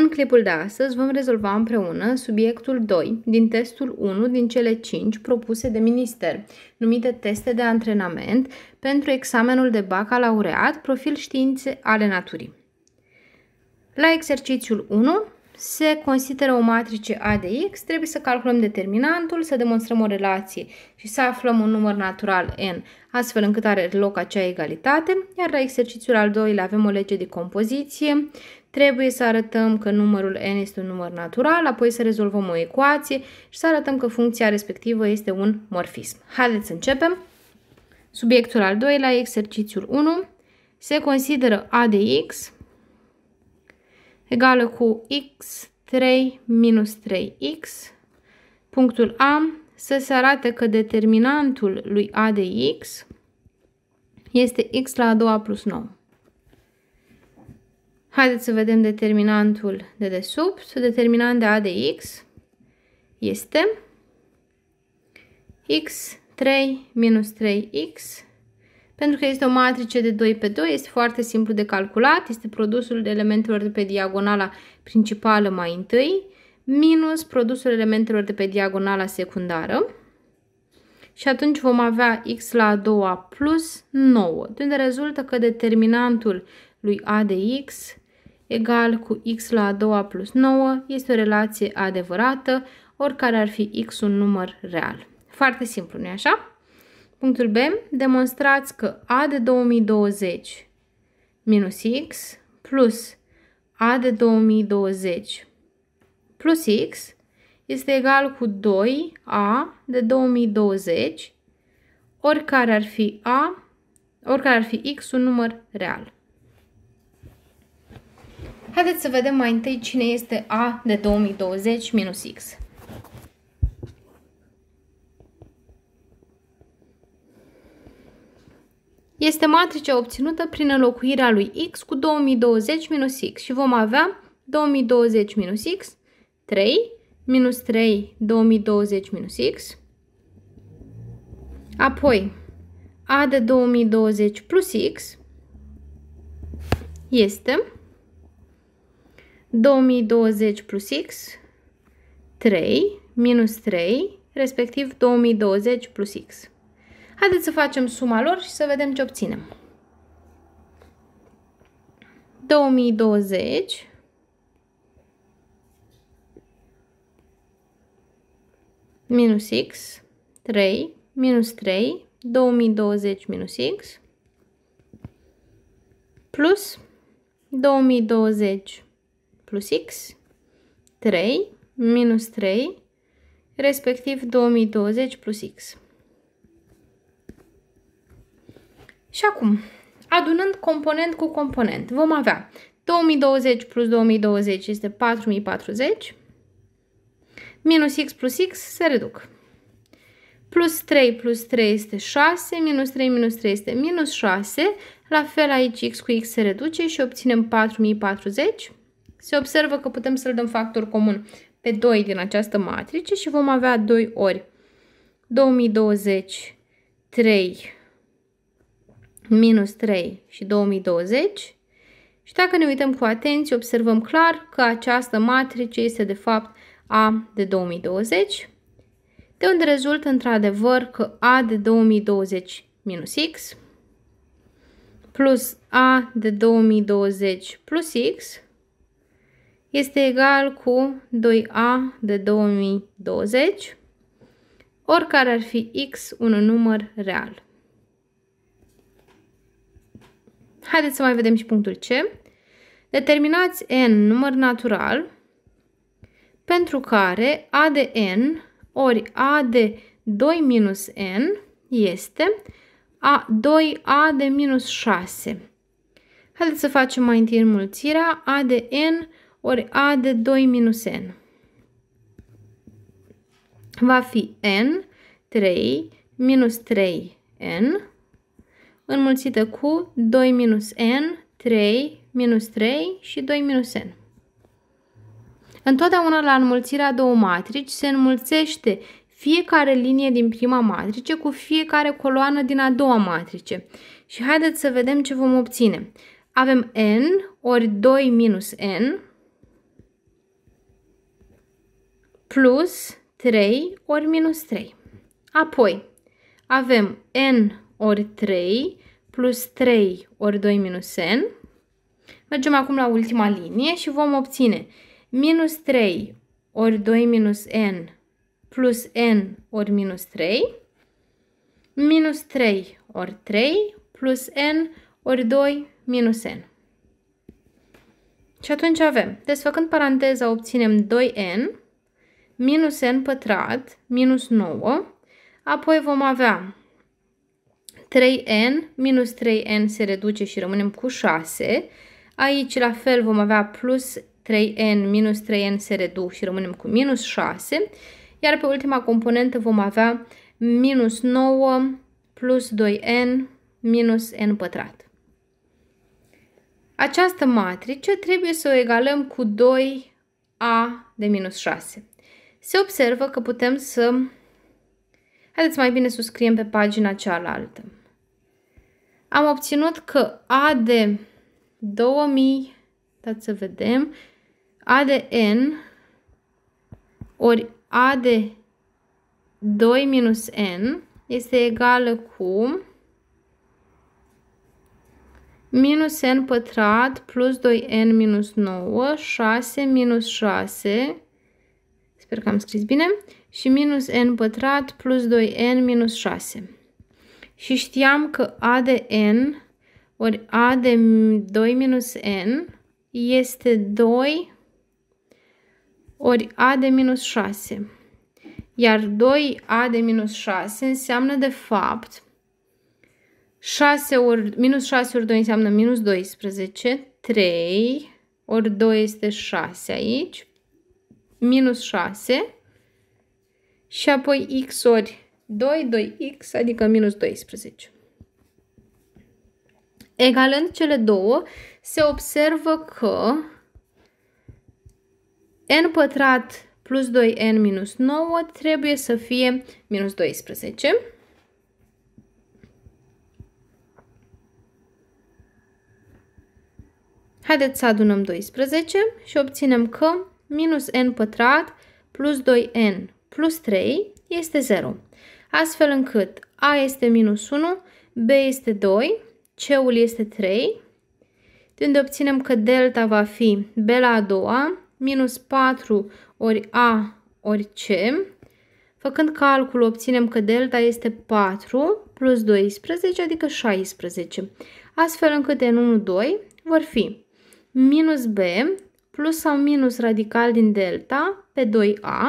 În clipul de astăzi vom rezolva împreună subiectul 2 din testul 1 din cele 5 propuse de minister, numite teste de antrenament pentru examenul de bacalaureat profil științe ale naturii. La exercițiul 1 se consideră o matrice A de X, trebuie să calculăm determinantul, să demonstrăm o relație și să aflăm un număr natural N, astfel încât are loc acea egalitate, iar la exercițiul al doilea avem o lege de compoziție, Trebuie să arătăm că numărul n este un număr natural, apoi să rezolvăm o ecuație și să arătăm că funcția respectivă este un morfism. Haideți să începem! Subiectul al doilea, exercițiul 1, se consideră a de x egală cu x 3 minus 3x. Punctul A să se arate că determinantul lui A de x este x la a doua plus 9. Haideți să vedem determinantul de desubt. Determinant de A de X este X3 minus 3X. Pentru că este o matrice de 2 pe 2, este foarte simplu de calculat. Este produsul elementelor de pe diagonala principală mai întâi minus produsul elementelor de pe diagonala secundară. Și atunci vom avea x la a doua plus 9, de unde rezultă că determinantul lui a de x egal cu x la a doua plus 9 este o relație adevărată, oricare ar fi x un număr real. Foarte simplu, nu-i așa? Punctul B. Demonstrați că A de 2020 minus X plus A de 2020 plus X este egal cu 2A de 2020, oricare ar fi A, oricare ar fi X un număr real. Haideți să vedem mai întâi cine este A de 2020 minus X. Este matricea obținută prin înlocuirea lui X cu 2020 minus X și vom avea 2020 minus X, 3, minus 3, 2020 minus X, apoi A de 2020 plus X este 2020 plus X, 3 minus 3, respectiv 2020 plus X. Haideți să facem suma lor și să vedem ce obținem. 2020 minus x, 3, minus 3, 2020 minus x, plus 2020 plus x, 3 minus 3, respectiv 2020 plus x. Și acum, adunând component cu component, vom avea 2020 plus 2020 este 4040, minus x plus x se reduc. Plus 3 plus 3 este 6, minus 3 minus 3 este minus 6, la fel aici x cu x se reduce și obținem 4040, se observă că putem să-l dăm factor comun pe 2 din această matrice și vom avea 2 ori 2023 minus 3 și 2020. Și dacă ne uităm cu atenție, observăm clar că această matrice este de fapt A de 2020, de unde rezultă într-adevăr că A de 2020 minus X plus A de 2020 plus X este egal cu 2a de 2020, oricare ar fi x un număr real. Haideți să mai vedem și punctul C. Determinați n număr natural pentru care a de n ori a de 2 minus n este a 2a de minus 6. Haideți să facem mai întâi înmulțirea a de n ori a de 2 minus n. Va fi n 3 minus 3n înmulțită cu 2 minus n, 3 minus 3 și 2 minus n. Întotdeauna la înmulțirea două matrici se înmulțește fiecare linie din prima matrice cu fiecare coloană din a doua matrice. Și haideți să vedem ce vom obține. Avem n ori 2 minus n plus 3 ori minus 3. Apoi avem n ori 3 plus 3 ori 2 minus n. Mergem acum la ultima linie și vom obține minus 3 ori 2 minus n plus n ori minus 3, minus 3 ori 3 plus n ori 2 minus n. Și atunci avem, desfăcând paranteza, obținem 2n minus n pătrat minus 9, apoi vom avea 3n minus 3n se reduce și rămânem cu 6, aici la fel vom avea plus 3n minus 3n se reduc și rămânem cu minus 6, iar pe ultima componentă vom avea minus 9 plus 2n minus n pătrat. Această matrice trebuie să o egalăm cu 2a de minus 6 se observă că putem să... Haideți mai bine să scriem pe pagina cealaltă. Am obținut că A de 2000, dați să vedem, A de N ori A de 2 minus N este egală cu minus N pătrat plus 2N minus 9, 6 minus 6 Sper că am scris bine. Și minus n pătrat plus 2n minus 6. Și știam că a de n ori a de 2 minus n este 2 ori a de minus 6. Iar 2a de minus 6 înseamnă de fapt 6 ori, minus 6 ori 2 înseamnă minus 12, 3 ori 2 este 6 aici, minus 6 și apoi x ori 2, 2x, adică minus 12. Egalând cele două, se observă că n pătrat plus 2n minus 9 trebuie să fie minus 12. Haideți să adunăm 12 și obținem că minus n pătrat plus 2n plus 3 este 0. Astfel încât a este minus 1, b este 2, c-ul este 3, de unde obținem că delta va fi b la a doua minus 4 ori a ori c. Făcând calcul obținem că delta este 4 plus 12, adică 16. Astfel încât n1, 2 vor fi minus b plus sau minus radical din delta pe 2a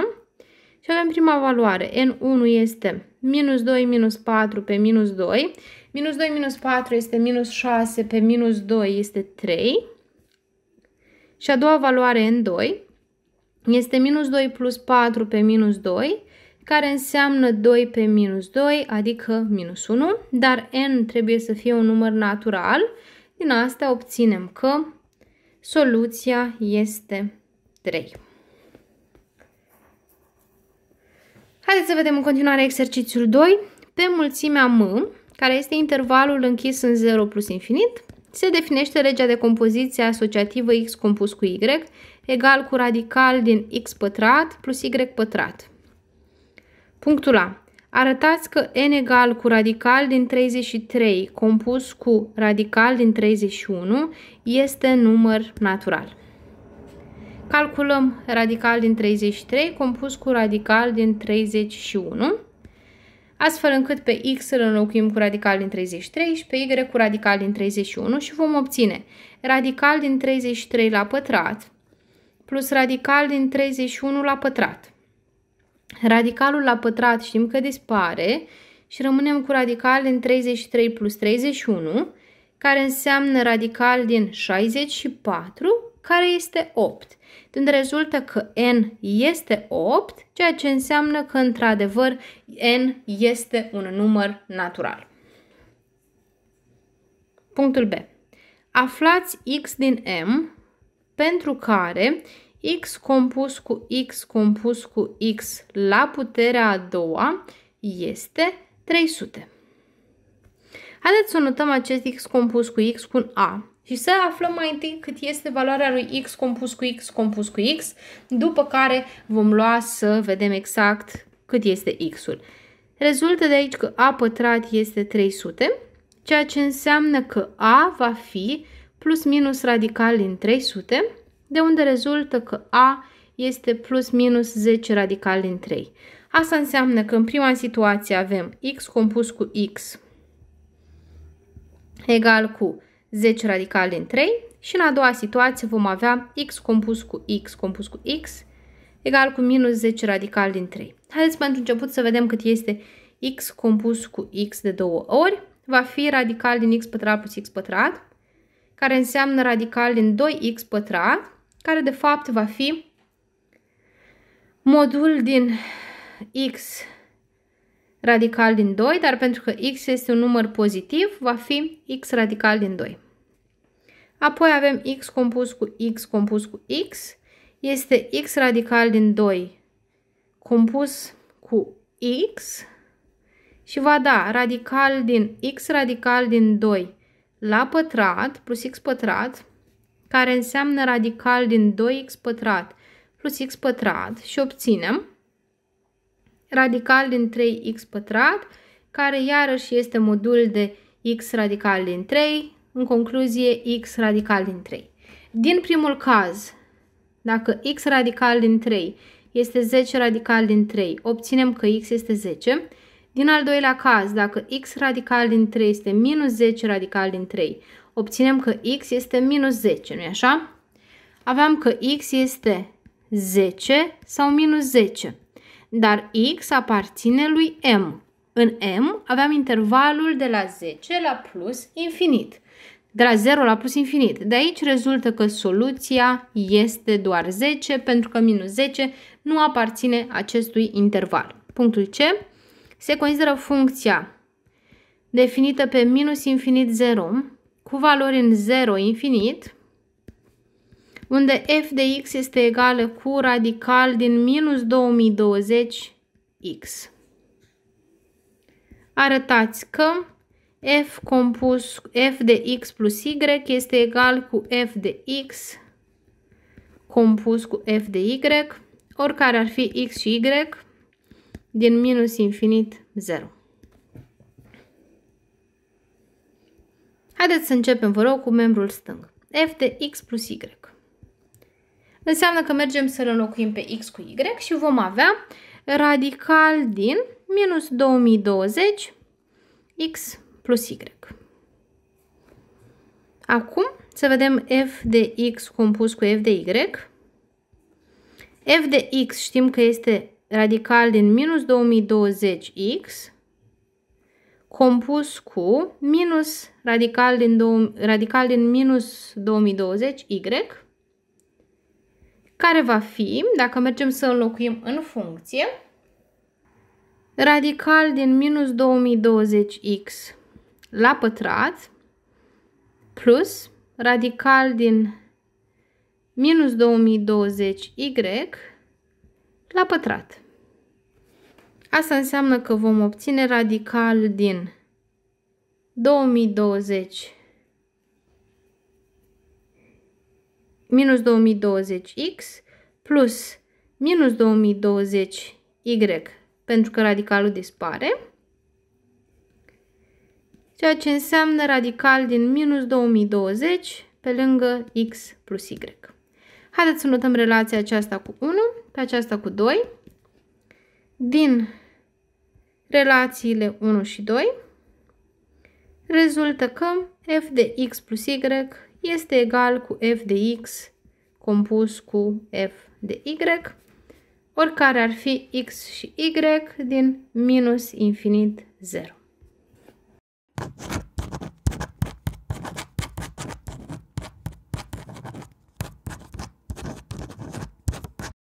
și avem prima valoare. N1 este minus 2 minus 4 pe minus 2. Minus 2 minus 4 este minus 6 pe minus 2 este 3. Și a doua valoare N2 este minus 2 plus 4 pe minus 2 care înseamnă 2 pe minus 2, adică minus 1, dar n trebuie să fie un număr natural. Din asta obținem că Soluția este 3. Haideți să vedem în continuare exercițiul 2. Pe mulțimea M, care este intervalul închis în 0 plus infinit, se definește legea de compoziție asociativă x compus cu y egal cu radical din x pătrat plus y pătrat. Punctul A. Arătați că n egal cu radical din 33 compus cu radical din 31 este număr natural. Calculăm radical din 33 compus cu radical din 31, astfel încât pe x îl înlocuim cu radical din 33 și pe y cu radical din 31 și vom obține radical din 33 la pătrat plus radical din 31 la pătrat Radicalul la pătrat știm că dispare și rămânem cu radical din 33 plus 31, care înseamnă radical din 64, care este 8. Când rezultă că n este 8, ceea ce înseamnă că, într-adevăr, n este un număr natural. Punctul B. Aflați x din m pentru care x compus cu x compus cu x la puterea a doua este 300. Haideți să notăm acest x compus cu x cu un a și să aflăm mai întâi cât este valoarea lui x compus cu x compus cu x, după care vom lua să vedem exact cât este x-ul. Rezultă de aici că a pătrat este 300, ceea ce înseamnă că a va fi plus minus radical din 300 de unde rezultă că A este plus minus 10 radical din 3. Asta înseamnă că în prima situație avem x compus cu x egal cu 10 radical din 3 și în a doua situație vom avea x compus cu x compus cu x egal cu minus 10 radical din 3. Haideți pentru început să vedem cât este x compus cu x de două ori. Va fi radical din x pătrat plus x pătrat, care înseamnă radical din 2x pătrat care de fapt va fi modul din x radical din 2, dar pentru că x este un număr pozitiv, va fi x radical din 2. Apoi avem x compus cu x compus cu x, este x radical din 2 compus cu x și va da radical din x radical din 2 la pătrat plus x pătrat care înseamnă radical din 2x pătrat plus x pătrat și obținem radical din 3x pătrat, care iarăși este modul de x radical din 3, în concluzie x radical din 3. Din primul caz, dacă x radical din 3 este 10 radical din 3, obținem că x este 10. Din al doilea caz, dacă x radical din 3 este minus 10 radical din 3, obținem că x este minus 10, nu-i așa? Aveam că x este 10 sau minus 10, dar x aparține lui m. În m aveam intervalul de la 10 la plus infinit, de la 0 la plus infinit. De aici rezultă că soluția este doar 10, pentru că minus 10 nu aparține acestui interval. Punctul C se consideră funcția definită pe minus infinit 0 cu valori în 0 infinit, unde f de x este egală cu radical din minus 2020x. Arătați că f compus f de x plus y este egal cu f de x compus cu f de y, oricare ar fi x și y, din minus infinit 0. Haideți să începem, vă rog, cu membrul stâng. F de x plus y. Înseamnă că mergem să-l înlocuim pe x cu y și vom avea radical din minus 2020 x plus y. Acum să vedem f de x compus cu f de y. f de x știm că este radical din minus 2020x compus cu minus radical din, dou, radical din minus 2020 y, care va fi, dacă mergem să înlocuim în funcție, radical din minus 2020x la pătrat plus radical din minus 2020y la pătrat. Asta înseamnă că vom obține radical din 2020 minus 2020x plus minus 2020y pentru că radicalul dispare ceea ce înseamnă radical din minus 2020 pe lângă x plus y. Haideți să notăm relația aceasta cu 1, pe aceasta cu 2 din relațiile 1 și 2 rezultă că f de x plus y este egal cu f de x compus cu f de y, oricare ar fi x și y din minus infinit 0.